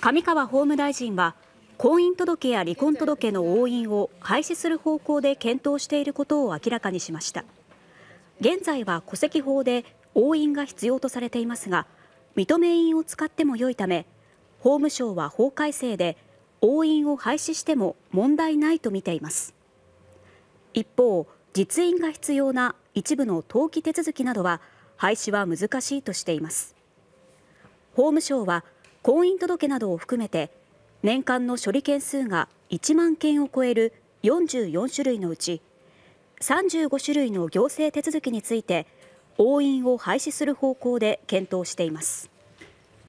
上川法務大臣は婚姻届や離婚届の押印を廃止する方向で検討していることを明らかにしました現在は戸籍法で押印が必要とされていますが認め印を使っても良いため法務省は法改正で押印を廃止しても問題ないと見ています一方実印が必要な一部の登記手続きなどは廃止は難しいとしています法務省は婚姻届などを含めて年間の処理件数が1万件を超える44種類のうち35種類の行政手続きについて押印を廃止する方向で検討しています。